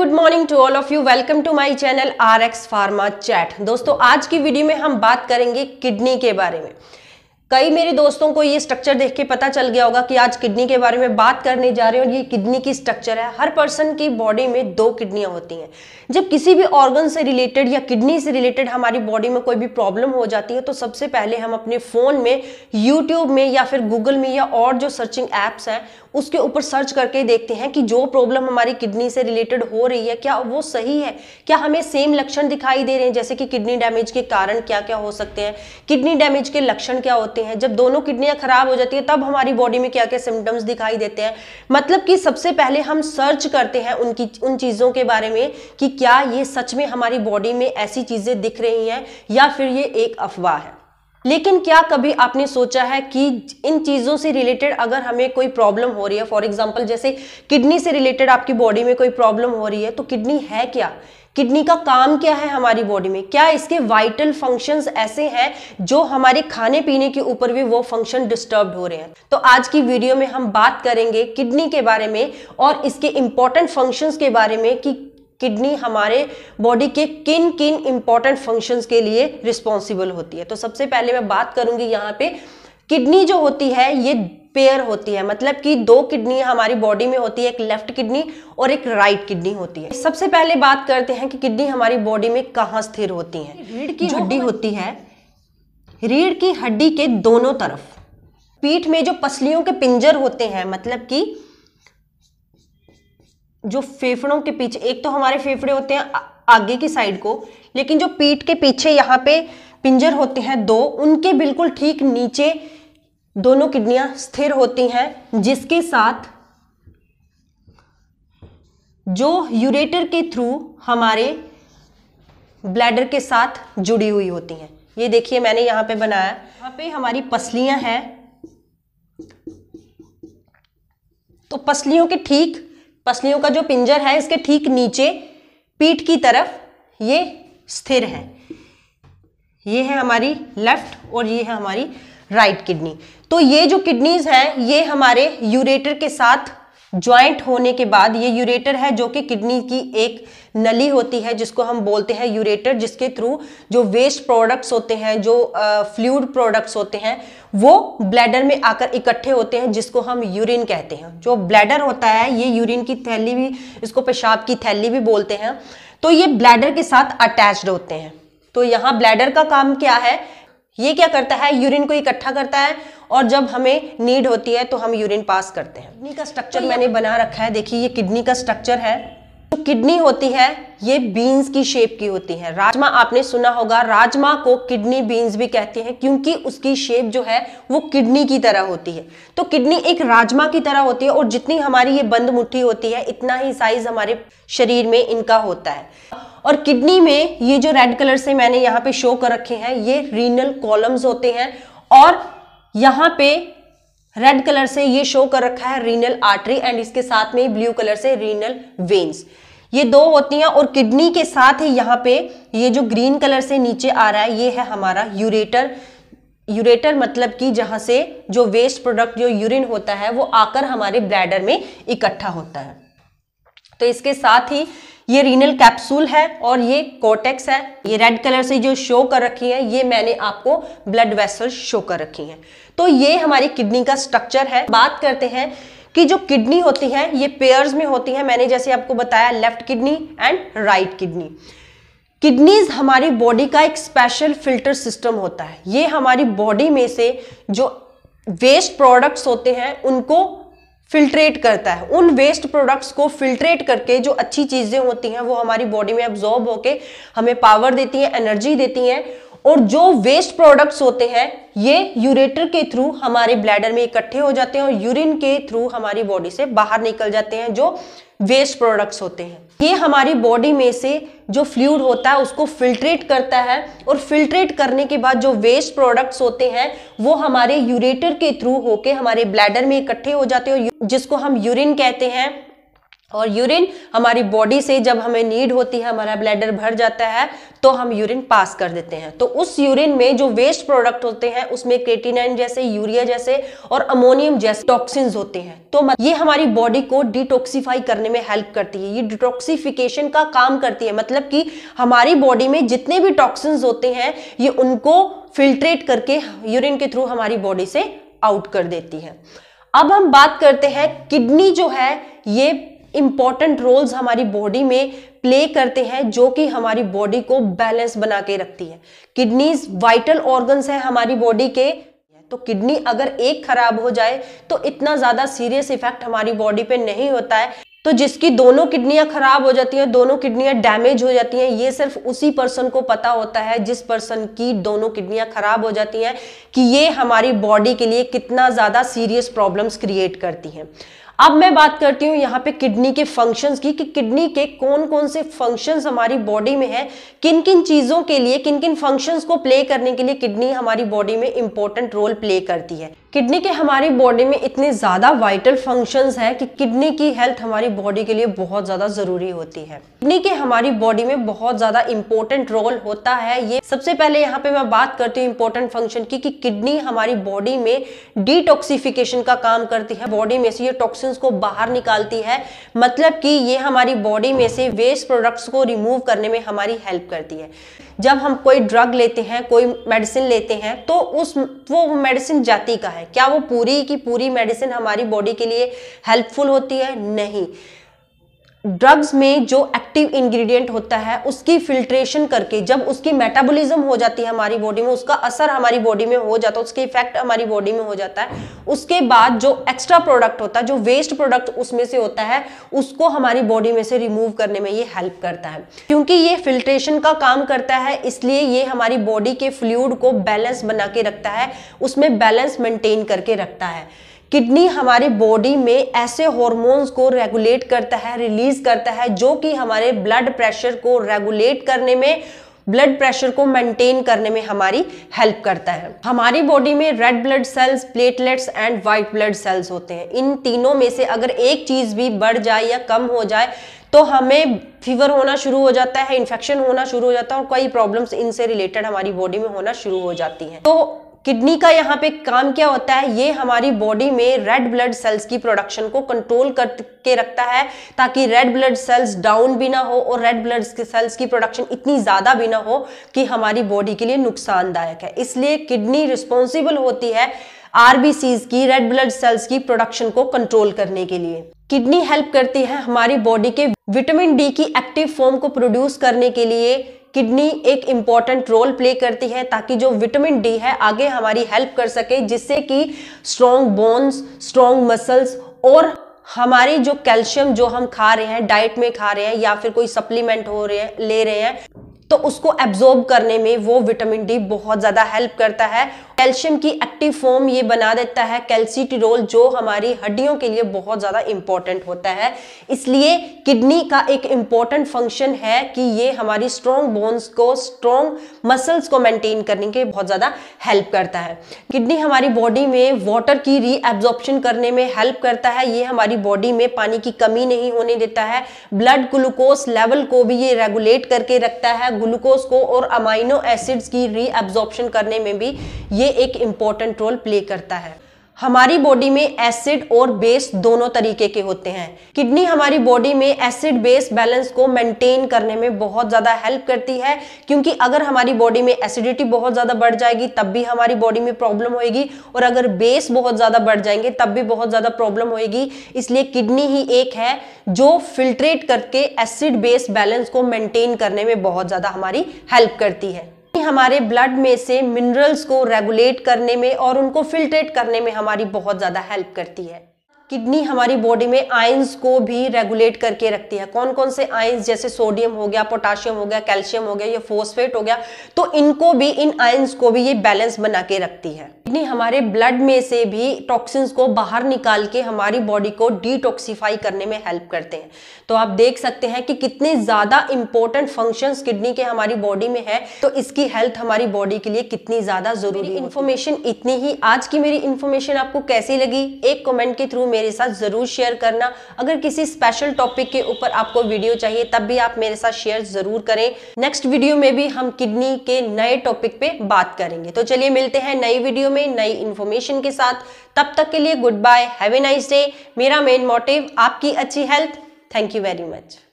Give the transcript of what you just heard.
good morning to all of you welcome to my channel R X pharma chat दोस्तों आज की video में हम बात करेंगे किडनी के बारे में कई मेरे दोस्तों को ये स्ट्रक्चर देख के पता चल गया होगा कि आज किडनी के बारे में बात करने जा रहे हैं और ये किडनी की स्ट्रक्चर है हर पर्सन की बॉडी में दो किडनियाँ होती हैं जब किसी भी ऑर्गन से रिलेटेड या किडनी से रिलेटेड हमारी बॉडी में कोई भी प्रॉब्लम हो जाती है तो सबसे पहले हम अपने फ़ोन में यूट्यूब में या फिर गूगल में या और जो सर्चिंग एप्स हैं उसके ऊपर सर्च करके देखते हैं कि जो प्रॉब्लम हमारी किडनी से रिलेटेड हो रही है क्या वो सही है क्या हमें सेम लक्षण दिखाई दे रहे हैं जैसे कि किडनी डैमेज के कारण क्या क्या हो सकते हैं किडनी डैमेज के लक्षण क्या होते हैं जब दोनों किडनियाँ खराब हो जाती है तब हमारी बॉडी में क्या क्या सिम्टम्स दिखाई देते हैं मतलब कि सबसे पहले हम सर्च करते हैं उनकी उन चीज़ों के बारे में कि क्या ये सच में हमारी बॉडी में ऐसी चीज़ें दिख रही हैं या फिर ये एक अफवाह है लेकिन क्या कभी आपने सोचा है कि इन चीज़ों से रिलेटेड अगर हमें कोई प्रॉब्लम हो रही है फॉर एग्जाम्पल जैसे किडनी से रिलेटेड आपकी बॉडी में कोई प्रॉब्लम हो रही है तो किडनी है क्या किडनी का काम क्या है हमारी बॉडी में क्या इसके वाइटल फंक्शंस ऐसे हैं जो हमारे खाने पीने के ऊपर भी वो फंक्शन डिस्टर्ब हो रहे हैं तो आज की वीडियो में हम बात करेंगे किडनी के बारे में और इसके इंपॉर्टेंट फंक्शंस के बारे में कि किडनी हमारे बॉडी के किन किन इंपॉर्टेंट फंक्शंस के लिए रिस्पॉन्सिबल होती है तो सबसे पहले मैं बात करूंगी यहाँ पे किडनी जो होती है ये पेयर होती है मतलब कि दो किडनी हमारी बॉडी में होती है एक लेफ्ट किडनी और एक राइट right किडनी होती है सबसे पहले बात करते हैं कि किडनी हमारी बॉडी में कहाँ स्थिर होती है रीढ़ की हड्डी होती है रीढ़ की हड्डी के दोनों तरफ पीठ में जो पसलियों के पिंजर होते हैं मतलब कि जो फेफड़ों के पीछे एक तो हमारे फेफड़े होते हैं आगे की साइड को लेकिन जो पीठ के पीछे यहाँ पे पिंजर होते हैं दो उनके बिल्कुल ठीक नीचे दोनों किडनियां स्थिर होती हैं जिसके साथ जो यूरेटर के थ्रू हमारे ब्लैडर के साथ जुड़ी हुई होती हैं ये देखिए मैंने यहाँ पे बनाया यहाँ पे हमारी पसलियां हैं तो पसलियों के ठीक पसलियों का जो पिंजर है इसके ठीक नीचे पीठ की तरफ ये स्थिर है ये है हमारी लेफ्ट और ये है हमारी राइट किडनी तो ये जो किडनीज है ये हमारे यूरेटर के साथ ज्वाइंट होने के बाद ये यूरेटर है जो कि किडनी की एक नली होती है जिसको हम बोलते हैं यूरेटर जिसके थ्रू जो वेस्ट प्रोडक्ट्स होते हैं जो फ्लूड प्रोडक्ट्स होते हैं वो ब्लैडर में आकर इकट्ठे होते हैं जिसको हम यूरिन कहते हैं जो ब्लैडर होता है ये यूरिन की थैली भी इसको पेशाब की थैली भी बोलते हैं तो ये ब्लैडर के साथ अटैच्ड होते हैं तो यहाँ ब्लैडर का काम क्या है ये क्या करता है यूरिन को इकट्ठा करता है और जब हमें नीड होती है तो हम यूरिन पास करते हैं किडनी का स्ट्रक्चर तो मैंने बना रखा है देखिए ये किडनी का स्ट्रक्चर है तो किडनी होती है ये बीन्स की शेप की होती है राजमा आपने सुना होगा राजमा को किडनी बीन्स भी कहते हैं क्योंकि उसकी शेप जो है वो किडनी की तरह होती है तो किडनी एक राजमा की तरह होती है और जितनी हमारी ये बंद मुट्ठी होती है इतना ही साइज हमारे शरीर में इनका होता है और किडनी में ये जो रेड कलर से मैंने यहाँ पे शो कर रखे हैं ये रीनल कॉलम्स होते हैं और यहाँ पे रेड कलर से ये शो कर रखा है रीनल आर्टरी एंड इसके साथ में ब्लू कलर से रीनल वेन्स ये दो होती हैं और किडनी के साथ ही यहाँ पे ये जो ग्रीन कलर से नीचे आ रहा है ये है हमारा यूरेटर यूरेटर मतलब कि जहाँ से जो वेस्ट प्रोडक्ट जो यूरिन होता है वो आकर हमारे ब्लैडर में इकट्ठा होता है तो इसके साथ ही ये रीनल कैप्सूल है और ये कोटेक्स है ये रेड कलर से जो शो कर रखी है ये मैंने आपको ब्लड वेसल शो कर रखी है तो ये हमारी किडनी का स्ट्रक्चर है बात करते हैं कि जो किडनी होती है ये पेयर्स में होती है मैंने जैसे आपको बताया left kidney and right kidney kidneys हमारी बॉडी का एक स्पेशल फिल्टर सिस्टम होता है ये हमारी बॉडी में से जो वेस्ट प्रोडक्ट्स होते हैं उनको फिल्ट्रेट करता है उन वेस्ट प्रोडक्ट्स को फिल्ट्रेट करके जो अच्छी चीज़ें होती हैं वो हमारी बॉडी में एब्जॉर्ब होके हमें पावर देती हैं एनर्जी देती हैं और जो वेस्ट प्रोडक्ट्स होते हैं ये यूरेटर के थ्रू हमारे ब्लैडर में इकट्ठे हो जाते हैं और यूरिन के थ्रू हमारी बॉडी से बाहर निकल जाते हैं जो वेस्ट प्रोडक्ट्स होते हैं ये हमारी बॉडी में से जो फ्लूड होता है उसको फिल्ट्रेट करता है और फिल्ट्रेट करने के बाद जो वेस्ट प्रोडक्ट्स होते हैं वो हमारे यूरेटर के थ्रू होके हमारे ब्लैडर में इकट्ठे हो जाते हैं जिसको हम यूरिन कहते हैं और यूरिन हमारी बॉडी से जब हमें नीड होती है हमारा ब्लैडर भर जाता है तो हम यूरिन पास कर देते हैं तो उस यूरिन में जो वेस्ट प्रोडक्ट होते हैं उसमें क्रेटिनाइन जैसे यूरिया जैसे और अमोनियम जैसे टॉक्सिन्स होते हैं तो ये हमारी बॉडी को डिटॉक्सीफाई करने में हेल्प करती है ये डिटॉक्सीफिकेशन का काम करती है मतलब कि हमारी बॉडी में जितने भी टॉक्सिन्स होते हैं ये उनको फिल्ट्रेट करके यूरिन के थ्रू हमारी बॉडी से आउट कर देती है अब हम बात करते हैं किडनी जो है ये इम्पॉर्टेंट रोल्स हमारी बॉडी में प्ले करते हैं जो कि हमारी बॉडी को बैलेंस बना के रखती है किडनीज वाइटल ऑर्गन्स है हमारी बॉडी के तो किडनी अगर एक खराब हो जाए तो इतना ज्यादा सीरियस इफेक्ट हमारी बॉडी पे नहीं होता है तो जिसकी दोनों किडनियां खराब हो जाती हैं दोनों किडनियां डैमेज हो जाती हैं ये सिर्फ उसी पर्सन को पता होता है जिस पर्सन की दोनों किडनियां खराब हो जाती हैं कि ये हमारी बॉडी के लिए कितना ज़्यादा सीरियस प्रॉब्लम्स क्रिएट करती हैं अब मैं बात करती हूँ यहाँ पे किडनी के फंक्शंस की कि किडनी के कौन कौन से फंक्शंस हमारी बॉडी में हैं किन किन चीज़ों के लिए किन किन फंक्शंस को प्ले करने के लिए किडनी हमारी बॉडी में इंपॉर्टेंट रोल प्ले करती है किडनी के हमारी बॉडी में इतने ज़्यादा वाइटल फंक्शंस हैं कि किडनी की हेल्थ हमारी बॉडी के लिए बहुत ज़्यादा ज़रूरी होती है किडनी के हमारी बॉडी में बहुत ज़्यादा इंपॉर्टेंट रोल होता है ये सबसे पहले यहाँ पे मैं बात करती हूँ इंपॉर्टेंट फंक्शन की कि किडनी हमारी बॉडी में डिटॉक्सिफिकेशन का काम करती है बॉडी में से ये टॉक्सिन को बाहर निकालती है मतलब कि ये हमारी बॉडी में से वेस्ट प्रोडक्ट्स को रिमूव करने में हमारी हेल्प करती है जब हम कोई ड्रग लेते हैं कोई मेडिसिन लेते हैं तो उस वो मेडिसिन जाती का है क्या वो पूरी की पूरी मेडिसिन हमारी बॉडी के लिए हेल्पफुल होती है नहीं ड्रग्स में जो एक्टिव इंग्रेडिएंट होता है उसकी फिल्ट्रेशन करके जब उसकी मेटाबॉलिज्म हो जाती है हमारी बॉडी में उसका असर हमारी बॉडी में हो जाता है उसके इफेक्ट हमारी बॉडी में हो जाता है उसके बाद जो एक्स्ट्रा प्रोडक्ट होता है जो वेस्ट प्रोडक्ट उसमें से होता है उसको हमारी बॉडी में से रिमूव करने में ये हेल्प करता है क्योंकि ये फिल्ट्रेशन का काम करता है इसलिए ये हमारी बॉडी के फ्लूड को बैलेंस बना के रखता है उसमें बैलेंस मेंटेन करके रखता है किडनी हमारे बॉडी में ऐसे हॉर्मोन्स को रेगुलेट करता है रिलीज करता है जो कि हमारे ब्लड प्रेशर को रेगुलेट करने में ब्लड प्रेशर को मेंटेन करने में हमारी हेल्प करता है हमारी बॉडी में red blood cells platelets and white blood cells होते हैं इन तीनों में से अगर एक चीज़ भी बढ़ जाए या कम हो जाए तो हमें फीवर होना शुरू हो जाता है इन्फेक्शन होना शुरू हो जाता है और कई प्रॉब्लम्स इनसे रिलेटेड हमारी बॉडी में होना शुरू हो जाती हैं तो किडनी का यहाँ पे काम क्या होता है ये हमारी बॉडी में रेड ब्लड सेल्स की प्रोडक्शन को कंट्रोल करके रखता है ताकि रेड ब्लड सेल्स डाउन भी ना हो और रेड ब्लड सेल्स की प्रोडक्शन इतनी ज़्यादा भी ना हो कि हमारी बॉडी के लिए नुकसानदायक है इसलिए किडनी रिस्पॉन्सिबल होती है आरबीसीज की रेड ब्लड सेल्स की प्रोडक्शन को कंट्रोल करने के लिए किडनी हेल्प करती है हमारी बॉडी के विटामिन डी की एक्टिव फॉर्म को प्रोड्यूस करने के लिए किडनी एक इंपॉर्टेंट रोल प्ले करती है ताकि जो विटामिन डी है आगे हमारी हेल्प कर सके जिससे कि स्ट्रॉन्ग बोन्स स्ट्रॉन्ग मसल्स और हमारी जो कैल्शियम जो हम खा रहे हैं डाइट में खा रहे हैं या फिर कोई सप्लीमेंट हो रहे हैं ले रहे हैं तो उसको एब्जॉर्ब करने में वो विटामिन डी बहुत ज़्यादा हेल्प करता है कैल्शियम की एक्टिव फॉर्म ये बना देता है कैल्सिटिरोल जो हमारी हड्डियों के लिए बहुत ज़्यादा इंपॉर्टेंट होता है इसलिए किडनी का एक इम्पॉर्टेंट फंक्शन है कि ये हमारी स्ट्रॉन्ग बोन्स को स्ट्रॉन्ग मसल्स को मेंटेन करने के बहुत ज़्यादा हेल्प करता है किडनी हमारी बॉडी में वाटर की रीएब्जॉर्प्शन करने में हेल्प करता है ये हमारी बॉडी में पानी की कमी नहीं होने देता है ब्लड ग्लूकोज लेवल को भी ये रेगुलेट करके रखता है ग्लूकोज को और अमाइनो एसिड्स की रीएब्जॉर्प्शन करने में भी ये एक इम्पॉर्टेंट रोल प्ले करता है हमारी बॉडी में एसिड और बेस दोनों तरीके के होते हैं किडनी हमारी बॉडी में एसिड बेस बैलेंस को मेंटेन करने में बहुत ज़्यादा हेल्प करती है क्योंकि अगर हमारी बॉडी में एसिडिटी बहुत ज़्यादा बढ़ जाएगी तब भी हमारी बॉडी में प्रॉब्लम होएगी और अगर बेस बहुत ज़्यादा बढ़ जाएंगे तब भी बहुत ज़्यादा प्रॉब्लम होएगी इसलिए किडनी ही एक है जो फिल्ट्रेट करके एसिड बेस बैलेंस को मेंटेन करने में बहुत ज़्यादा हमारी हेल्प करती है हमारे ब्लड में से मिनरल्स को रेगुलेट करने में और उनको फिल्ट्रेट करने में हमारी बहुत ज़्यादा हेल्प करती है किडनी हमारी बॉडी में आयंस को भी रेगुलेट करके रखती है कौन कौन से आयंस जैसे सोडियम हो गया पोटाशियम हो गया कैल्शियम हो गया या फोस्फेट हो गया तो इनको भी इन आयंस को भी ये बैलेंस बना के रखती है किडनी हमारे ब्लड में से भी टॉक्सिन्स को बाहर निकाल के हमारी बॉडी को डिटॉक्सीफाई करने में हेल्प करते हैं तो आप देख सकते हैं कि कितने ज्यादा इंपॉर्टेंट फंक्शन किडनी के हमारी बॉडी में है तो इसकी हेल्थ हमारी बॉडी के लिए कितनी ज्यादा जरूरी इन्फॉर्मेशन इतनी ही आज की मेरी इन्फॉर्मेशन आपको कैसी लगी एक कमेंट के थ्रू मेरे मेरे साथ ज़रूर शेयर करना अगर किसी स्पेशल टॉपिक के ऊपर आपको वीडियो चाहिए तब भी आप मेरे साथ शेयर ज़रूर करें नेक्स्ट वीडियो में भी हम किडनी के नए टॉपिक पे बात करेंगे तो चलिए मिलते हैं नई वीडियो में नई इन्फॉर्मेशन के साथ तब तक के लिए good bye have nice day मेरा मेन मोटिव आपकी अच्छी health thank you very much